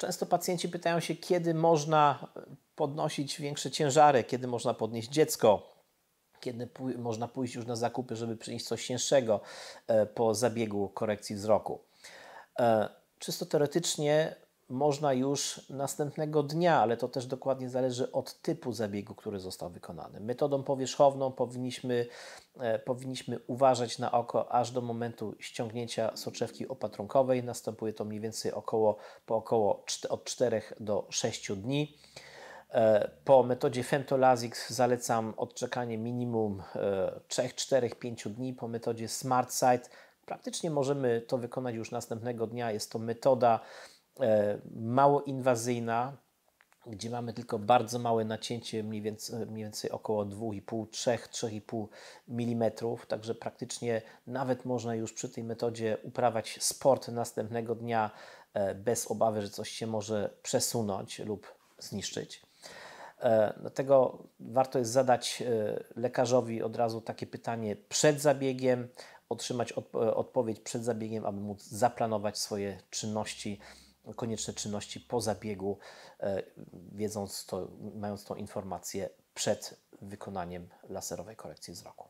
Często pacjenci pytają się, kiedy można e, podnosić większe ciężary, kiedy można podnieść dziecko, kiedy można pójść już na zakupy, żeby przynieść coś cięższego e, po zabiegu korekcji wzroku. E, czysto teoretycznie można już następnego dnia, ale to też dokładnie zależy od typu zabiegu, który został wykonany. Metodą powierzchowną powinniśmy, e, powinniśmy uważać na oko aż do momentu ściągnięcia soczewki opatrunkowej. Następuje to mniej więcej około, po około od 4 do 6 dni. E, po metodzie Femtolazix zalecam odczekanie minimum e, 3, 4, 5 dni. Po metodzie SmartSight praktycznie możemy to wykonać już następnego dnia. Jest to metoda E, mało inwazyjna, gdzie mamy tylko bardzo małe nacięcie, mniej więcej, mniej więcej około 2,5-3-3,5 mm, także praktycznie nawet można już przy tej metodzie uprawiać sport następnego dnia e, bez obawy, że coś się może przesunąć lub zniszczyć. E, dlatego warto jest zadać lekarzowi od razu takie pytanie przed zabiegiem, otrzymać odpowiedź przed zabiegiem, aby móc zaplanować swoje czynności konieczne czynności po zabiegu, e, wiedząc to, mając tą informację przed wykonaniem laserowej korekcji wzroku.